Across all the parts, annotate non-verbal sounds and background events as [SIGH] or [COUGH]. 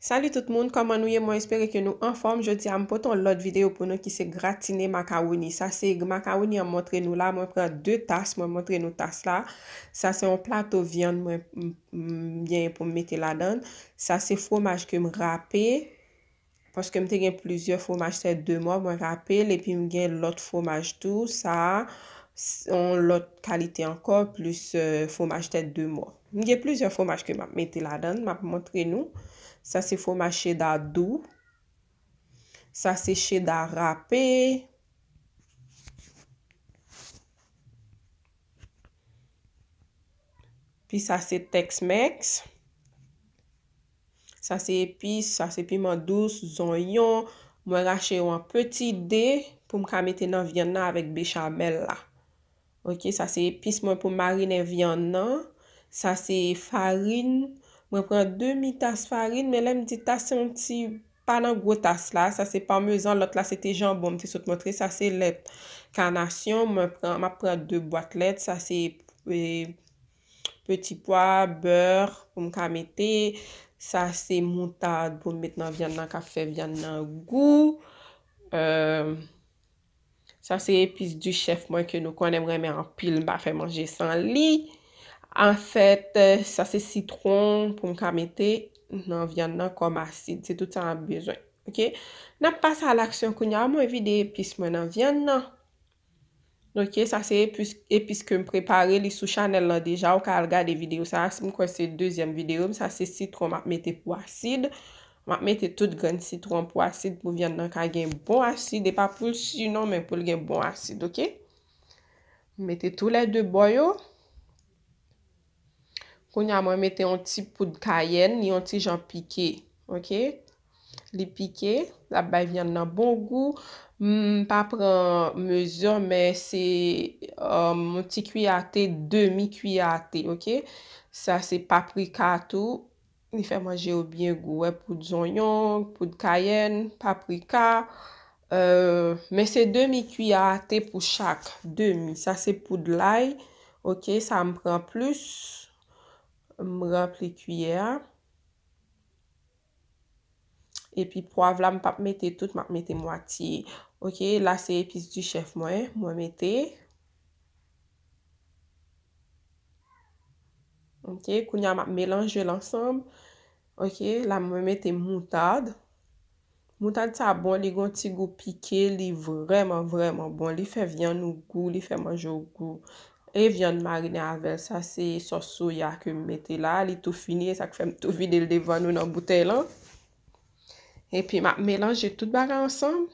Salou tout moun, koman nou ye, mwen espere ke nou inform. Jodi, am poton lot videyo pou nou ki se gratine makaouni. Sa se makaouni, mwen montre nou la. Mwen pren 2 tas, mwen montre nou tas la. Sa se yon plato vyand, mwen genye pou mwete la dan. Sa se fomaj ke m rapel. Poske m te genye plizye fomaj tete 2 mwa, mwen rapel. Epi m genye lot fomaj tou. Sa, lot kalite anko, plus euh, fomaj tete 2 mwa. M genye plizye fomaj ke m ap mette la dan, m ap montre nou. Sa se fomache da dou. Sa se che da rape. Pi sa se teksmeks. Sa se epis. Sa se pi man dous zonyon. Mwen rache wan peti de pou mkame te nan vyan nan avek bechamel la. Ok, sa se epis mwen pou marine vyan nan. Sa se farin nan. Mwen pren 2.000 tas farin. Mwen pren 2.000 tas farin. Mwen pren 2.000 tas farin. Sa se parmezan. Lote la se te jan bon. Sa se let kanasyon. Mwen pren 2 boatlet. Sa se e, peti poa, beur. Mwen pren 2.000 tas farin. Sa se montad. Bon, met nan vyan nan kafe, vyan nan gou. Euh, sa se epis du chef. Mwen pren 2.000 tas farin. An fèt, sa se citron pou m ka mette nan vyan nan kom asid. Se tout sa an bezwen, ok? Nap pasa l'aksyon koun ya, mwen vide epis mwen nan vyan nan. Ok, sa se epis ke m prepare li sou chanel la deja ou ka alga de videyo. Sa se m kwen se dezyem videyo, sa se citron m ap mette pou asid. M ap mette tout gren citron pou asid pou vyan nan ka gen bon asid. E pa pou l'si nan, men pou l'gen bon asid, ok? M mette tout le de boyo. Ou nya mwen mette yon ti poud kayen ni yon ti jan pike. Ok. Li pike. La bay vyan nan bon gou. Mwen pa pren mezyon. Men se um, yon ti kuyate demi kuyate. Ok. Sa se paprika tou. Ni fe mwen je ou bien gou. Poud zonyon, poud kayen, paprika. Euh, men se demi kuyate pou chak. Demi. Sa se poud lay. Ok. Sa mwen pren plus. Mwap li kuyere. E pi poav la mpap mette tout, mpap mette mwati. Ok, la se epis di chef mwen, mwen mette. Ok, kounya mpap melange l'ensemble. Ok, la mwen mette mwantad. Mwantad sa bon, li gonti go pike, li vreman vreman bon. Li fe vyan ou gou, li fe manjou ou gou. E vyan marine avèl, sa se sosou ya ke m mette la, li tou fini, sa ke fèm tou vide l devon nou nan boutè lan. E pi m ap melanje tout barè ansan.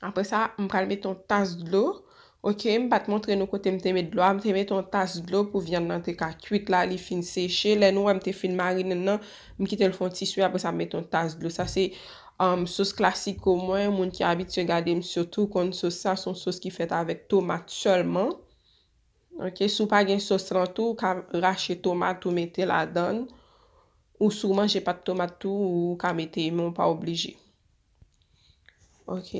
Apre sa, m pral met ton tas d'lo. Ok, m bat montre nou kote m teme d'lo, m teme ton tas d'lo pou vyan nan te ka kwit la, li fin seche. Len ou m te fin marine nan, m kite l fon tiswe, apre sa m met ton tas d'lo. Sa se um, sos klasik o mwen, moun ki abit se gade m sotou kon sos sa, son sos ki fèt avèk tomat solman. Ok, sou pa gen sos lan tou, ka rache tomat ou mette la dan. Ou sou manj e pat tomat tou ou ka mette yon pa oblije. Ok,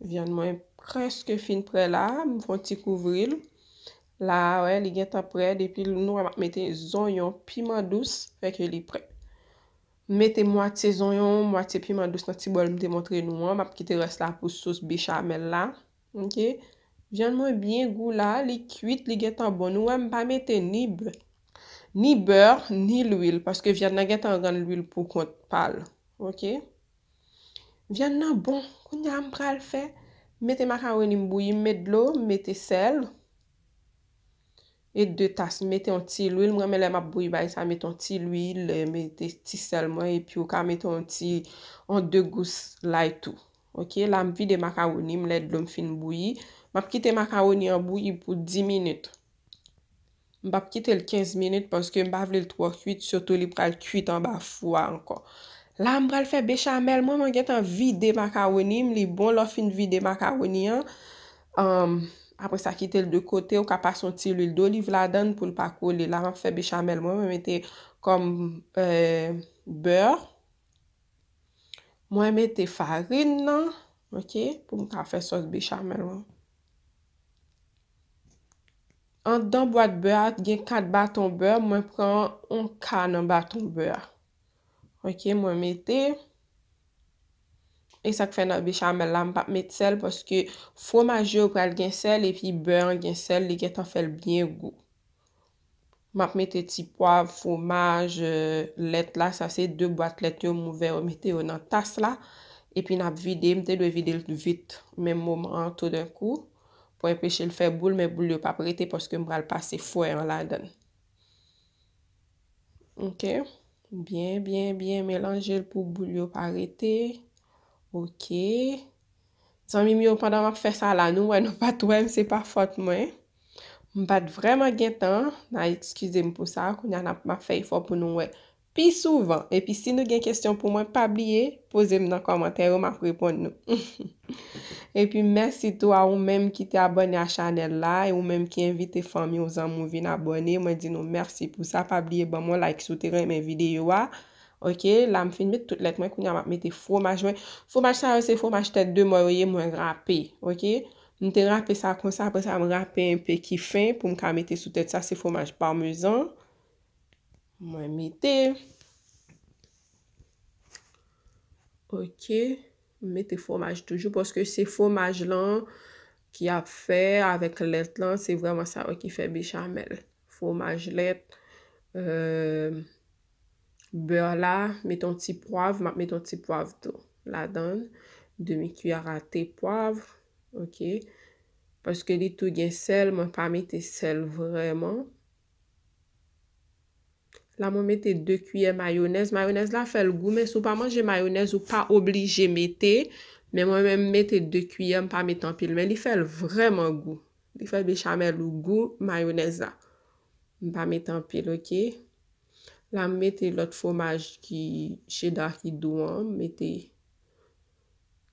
vyan mwen preske fin pre la, mwen fwanti kouvril. La, we, li gen tan pre, depi loun nou wap mette zonyon, pimen douz, fek li pre. Mette mwate zonyon, mwate pimen douz nan ti bol mwate montre nou mwen, map ki te res la pou sos bichamel la. Ok. Vyan mwen byen gou la, li kuit, li getan bon. Nou wè mpa mette ni beur, ni l'ouil. Paske vyan nan getan gan l'ouil pou kont pal. Ok? Vyan nan bon. Koun nyan mpral fe? Mete maka wè ni mbouy, mete lo, mete sel. Et de tas, mete an ti l'ouil. Mwen mwen lè mwa bouy bay sa, mete an ti l'ouil, mete ti sel mwen. E pi ou ka, mete an ti, an de gous la etou. Ok, la m vide makaroni, m led lom fin bouyi. M ap kite makaroni an bouyi pou 10 minute. M ap kite l 15 minute ponske m bav li l 3 kuit, soto li pral kuit an ba fwa anko. La m bral fe bechamel, mwen m anget an vide makaroni, m li bon lor fin vide makaroni an. Um, apre sa kite l de kote, ou ka pa son ti l ul do, li vladan pou l pakou li. La m fe bechamel, mwen m mette kom euh, beur. Mwen mette farine nan, ok, pou mwen kafe sos bechamel wang. Andan bwa de beur, gen 4 baton beur, mwen pren 1 kanan baton beur. Ok, mwen mette. E sak fe nan bechamel la, mwen pa mette sel, poske fomaj yo prel gen sel, epi beur gen sel, li gen tan fel bien gwo. Map mette ti poav, fomaj, euh, let la. Sa se de boat let yo mouve. O mette yo nan tas la. Epi nap vide. Mte dwe vide l kou vit. Mem moum an to de kou. Po e peche l fe boul. Men boulyo pa prete. Poske mbra l pase fwe an la dan. Ok. Bien, bien, bien. Melange l pou boulyo pa rete. Ok. San mi myo pandan wap fe sa la nou. Mwen non, wap pat wèm se pa fote mwen. Mbate vreman gen tan, na ekskize m pou sa, kou nyan ap ma fey fo pou nou we. Pi souvan, epi si nou gen kestyon pou mwen pa blye, pose m nan komantere ou ma krepon nou. [LAUGHS] Epi mersi tou a ou mèm ki te abone a chanel la, e ou mèm ki invite fami ou zan mou vi nabone. Mwen di nou mersi pou sa pa blye, ba mwen like sou teren men videyo a. Ok, la m finmite tout let mwen kou nyan ap mete fomaj mwen. Fomaj sa yon se fomaj tete 2 mwen roye mwen grape, ok? N te rapi sa konsa, apre sa m rapi yon pe ki fin pou m ka meti sou tèt sa se fomaj parmizan. Mwen meti. Ok. Meti fomaj toujou. Poske se fomaj lan ki ap fe avèk let lan se vwèman sa wè ki fe bè chamel. Fomaj let. Euh, Bèr la. Meton ti poav. Meton ti poav tou. La dan. Demi kuyarate poav. Ok, paske li tou gen sel, mwen pa mette sel vreman. La mwen mette 2 kuyen mayonez. Mayonez la fel gou, men sou pa manje mayonez ou pa oblige mette. Men mwen mette 2 kuyen, mwen pa mette anpil. Men li fel vreman gou. Li fel bi chame lou gou mayonez la. Mwen pa mette anpil, ok. La mwen mette lot fomaj ki cheddar ki douan. Mwen mette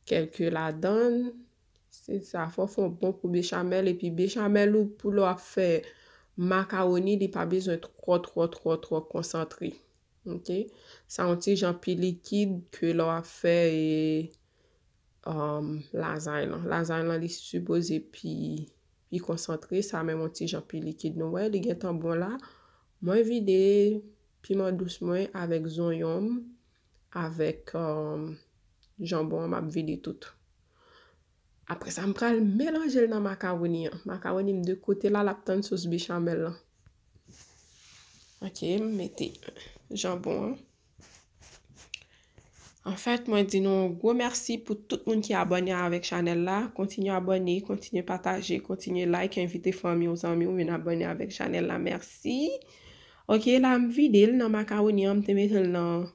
kelke la dan. Se sa fò fò bon pou bechamel e pi bechamel ou pou lò ap fè makaroni li pa bezon 3-3-3-3 konsantri. Ok? Sa an ti jampi likid ke lò ap fè e um, lazay lan. Lazay lan li suboz e pi yi konsantri. Sa men an ti jampi likid nou wè. Le gen tan bon la mwen vide pi mwen dous mwen avèk zon yonm avèk um, jambon mwen ap vide tout. Apre sa m pral melanjel nan makaroni an. Makaroni m de kote la lap tan sos bi chanmel an. Ok, m mette jambon an. An fèt mwen di nou, gwo mersi pou tout moun ki abonye avèk chanel la. Kontinye abonye, kontinye pataje, kontinye like, invite fòmye ou zanmi ou m yon abonye avèk chanel la. Mersi. Ok, la m vide l nan makaroni an, m te mette l nan...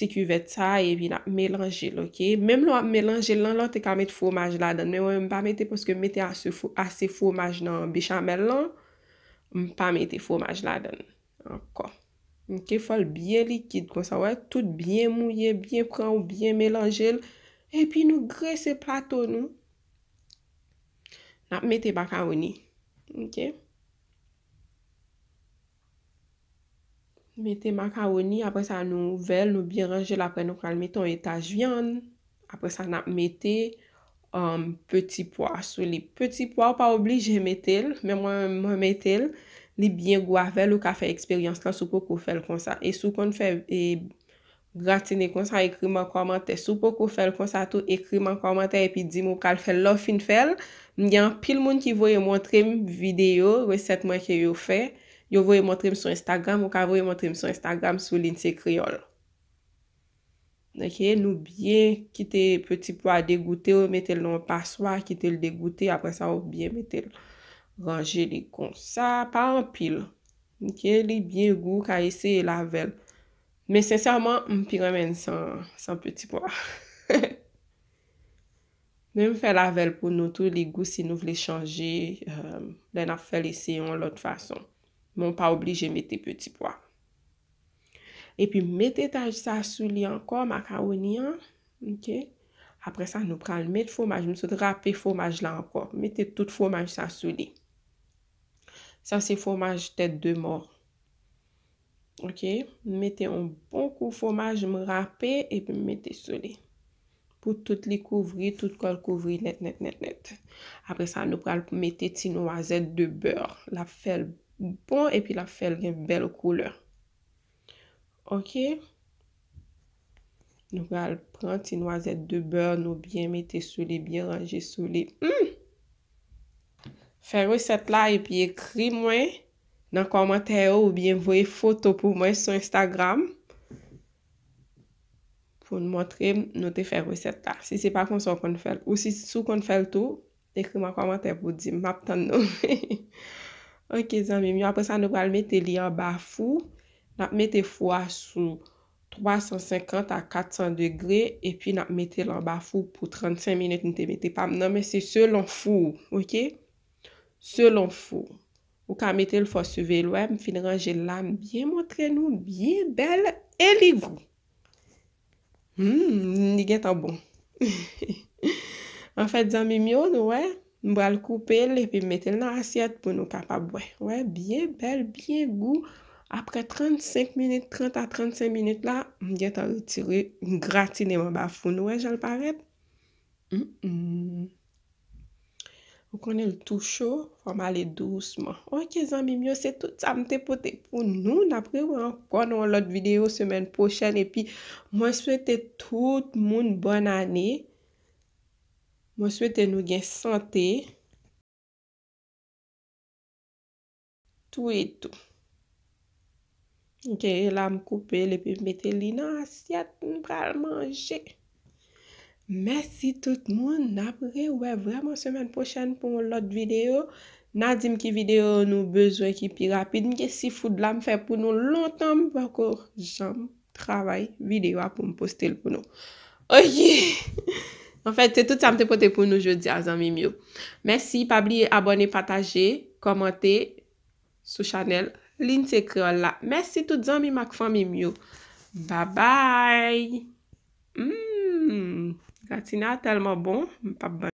se ku vet sa e vi nap melanjil, ok? Mem lo ap melanjil lan, lan te ka met fomaj la dan. Men wè, mpa mette pwoske mette ase fomaj nan bichamel lan, mpa mette fomaj la dan. Ankor. Mke fol byen likid kon sa wè, tout byen mouye, byen pran ou byen melanjil, epi nou gre se plato nou. Nap mette baka ou ni, ok? Metè makaroni, apre sa nou vel, nou bi ranger la pre nou kalmeton etaj vyan. Apre sa nan metè um, petit poa. Sou li petit poa ou pa oblije metèl. Men mwen metèl li biye gwavel ou ka fe eksperyans lan sou kon kon fel konsa. E sou kon fel, e gratine konsa, ekri man komante. Sou kon kon fel konsa, tou ekri man komante. E pi di mwen kal fel lo fin fel. Mgen pil moun ki voye montre video, resep mwen ki yo fey. Yo voye montre m son Instagram ou ka voye montre m son Instagram sou lintse kriol. Ok, nou byen kite peti po a degoute, ou metel non pa swa, kite l degoute, apre sa ou byen metel range li konsa, pa an pil. Ok, li byen gou ka ese lavel. Men sensarman, m pi remen san peti po. Men fè lavel [LAUGHS] pou nou tou li gou si nou vle chanje den a fèl ese yon lot fason. Mwen pa oblige meti peti pwa. E pi meti taj sa souli anko, maka o ni an. Ok. Apre sa nou pral meti fomaj. Mwen sou drape fomaj la anko. Meti tout fomaj sa souli. Sa se fomaj tete de mor. Ok. Meti un bon kou fomaj, mwen rape, e pi meti souli. Pou tout li kouvri, tout kol kouvri, net, net, net, net. Apre sa nou pral meti ti noazet de beur. La fel beur. Bon, e pi la fel gen bel koule. Ok. Nou gwa al pran ti noazet de beur, nou bien mette sou li, bien range sou li. Fer re set la, e pi ekri mwen nan komante ou, ou bien voye foto pou mwen sou Instagram. Fon mwotre nou te fer re set la. Si se pa kon sou kon fel, ou si sou kon fel tou, ekri mwen komante ou, ou di map tan nou. [LAUGHS] Ok. Ok, zanmimyo, apresan nou pral mette li an bafou. Nap mette fwa sou 350 a 400 degrè. Epi nap mette l an bafou pou 35 minit nou te mette pam. Nan, men se se lon fou, ok? Se lon fou. Ou ka mette l fosyeve l wè, m finiran jè l ame. Bien montre nou, bien bel, elivou. Hmm, ni gen tan bon. An [LAUGHS] fèt, zanmimyo, nou wè. Mbwa l koupel, epi metel nan asyet pou nou kapap wè. Wè, bie bel, bie gou. Apre 35 minit, 30 a 35 minit la, mge ta l tiru gratine man ba foun wè, jal parep. Fou konen l tou chou, fòm ale dousman. Ok, zanbimyo, se tout samte pote pou nou. Dapre, wè, konon l ot video semen pochen. Epi, mwen swete tout moun bon ane. Mwen souwete nou gen sante. Tou etou. Ok, la m koupe. Lepe m mette li nan asyat. M pral manje. Mersi tout moun. Napre ouwe vreman semen pochane pou lot video. Nadim ki video nou bezwe ki pi rapid. M gen si foud la m fè pou nou lontan. M wakor janm travay video apou m postel pou nou. Ok. [LAUGHS] En fèt, se tout sa m te pote pou nou jodi a zan mi myou. Mèsi, pa bli abonè, patajè, komante, sou chanel, lint se kreol la. Mèsi tout zan mi mak fan mi myou. Ba bay! Gatina hmm, telman bon.